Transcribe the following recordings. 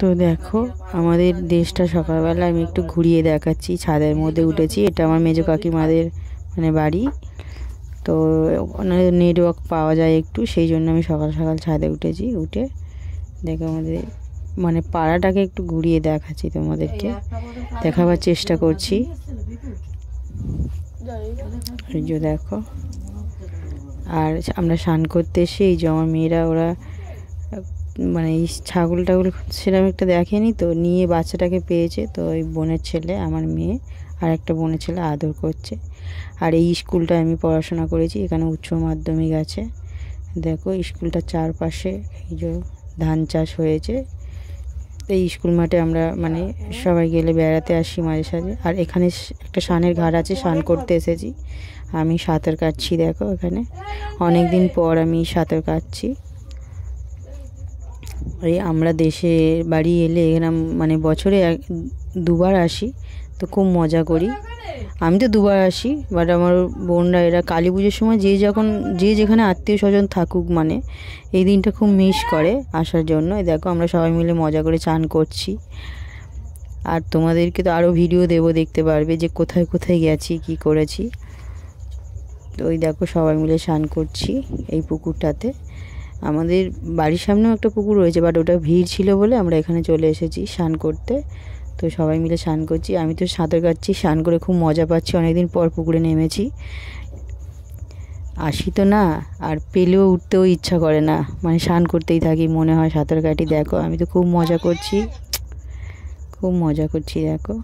তো দেখো আমাদের দেশটা সকালবেলা আমি একটু ঘুরিয়ে দেখাচ্ছি ছাদের মধ্যে উঠেছি এটা আমার মেজো কাকিমাদের মানে বাড়ি তো ওখানে নেটওয়ার্ক পাওয়া যায় একটু সেই জন্য আমি সকাল সকাল ছাদে উঠেছি উঠে দেখো আমাদের মানে পাড়াটাকে একটু ঘুরিয়ে দেখাচ্ছি তোমাদেরকে দেখাবার চেষ্টা করছি দেখো আর আমরা স্নান করতে এসে এই যে আমার মেয়েরা ওরা মানে ছাগল টাগল সেরকম একটা দেখেনি তো নিয়ে বাচ্চাটাকে পেয়েছে তো ওই বোনের ছেলে আমার মেয়ে আর একটা বোনের ছেলে আদর করছে আর এই স্কুলটা আমি পড়াশোনা করেছি এখানে উচ্চ মাধ্যমিক আছে দেখো স্কুলটা চারপাশে এই যে ধান চাষ হয়েছে এই স্কুল মাঠে আমরা মানে সবাই গেলে বেড়াতে আসি মাঝে সাঝে আর এখানে একটা সানের ঘাট আছে স্নান করতে এসেছি আমি সাঁতার কাটছি দেখো এখানে অনেক দিন পর আমি সাঁতার কাটছি আমরা দেশে বাড়ি এলে এখানে মানে বছরে এক দুবার আসি তো খুব মজা করি আমি তো দুবার আসি বাট আমার বোনরা এরা কালী পুজোর সময় যে যখন যে যেখানে আত্মীয় স্বজন থাকুক মানে এই দিনটা খুব মিস করে আসার জন্য দেখো আমরা সবাই মিলে মজা করে চান করছি আর তোমাদেরকে তো আরও ভিডিও দেব দেখতে পারবে যে কোথায় কোথায় গেছি কি করেছি তো ওই দেখো সবাই মিলে স্নান করছি এই পুকুরটাতে আমাদের বাড়ির সামনেও একটা পুকুর রয়েছে বাট ওটা ভিড় ছিল বলে আমরা এখানে চলে এসেছি স্নান করতে তো সবাই মিলে স্নান করছি আমি তো সাঁতার কাটছি স্নান করে খুব মজা পাচ্ছি অনেকদিন পর পুকুরে নেমেছি আসি তো না আর পেলেও উঠতেও ইচ্ছা করে না মানে স্নান করতেই থাকি মনে হয় সাঁতার কাটি দেখো আমি তো খুব মজা করছি খুব মজা করছি দেখো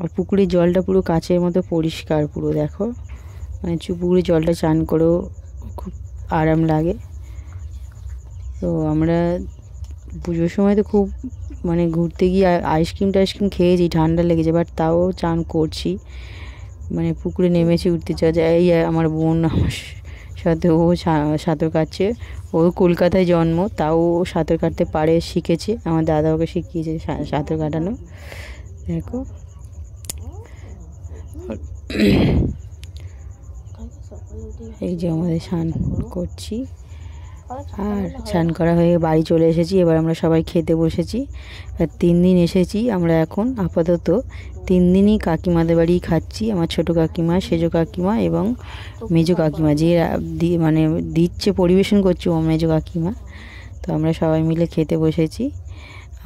আর পুকুরের জলটা পুরো কাচের মতো পরিষ্কার পুরো দেখো মানে পুকুরের জলটা চান করেও খুব আরাম লাগে তো আমরা পুজোর সময় তো খুব মানে ঘুরতে গিয়ে আইসক্রিম টাইসক্রিম খেয়েছি ঠান্ডা লেগেছে বাট তাও চান করছি মানে পুকুরে নেমেছি উঠতে চাওয়া যায় এই আমার বোন আমার সাথে ও সাঁতার কাটছে ও কলকাতায় জন্ম তাও সাঁতার কাটতে পারে শিখেছে আমার দাদা ওকে শিখিয়েছে সাঁতার কাটানো দেখো এই যে আমাদের স্নান করছি আর স্নান করা হয়ে বাড়ি চলে এসেছি এবার আমরা সবাই খেতে বসেছি আর তিন দিন এসেছি আমরা এখন আপাতত তিন দিনই কাকিমাদের বাড়ি খাচ্ছি আমার ছোট কাকিমা সেজো কাকিমা এবং মেজো কাকিমা যে মানে দিচ্ছে পরিবেশন করছে ও মেজো কাকিমা তো আমরা সবাই মিলে খেতে বসেছি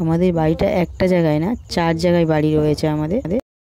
আমাদের বাড়িটা একটা জায়গায় না চার জায়গায় বাড়ি রয়েছে আমাদের